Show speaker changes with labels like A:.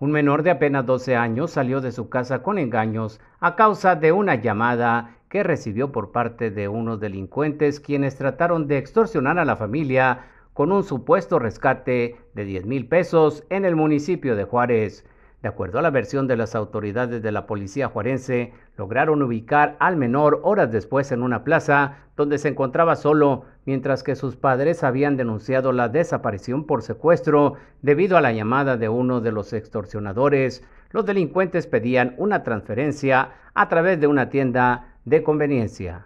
A: Un menor de apenas 12 años salió de su casa con engaños a causa de una llamada que recibió por parte de unos delincuentes quienes trataron de extorsionar a la familia con un supuesto rescate de 10 mil pesos en el municipio de Juárez. De acuerdo a la versión de las autoridades de la policía juarense, lograron ubicar al menor horas después en una plaza donde se encontraba solo, mientras que sus padres habían denunciado la desaparición por secuestro debido a la llamada de uno de los extorsionadores. Los delincuentes pedían una transferencia a través de una tienda de conveniencia.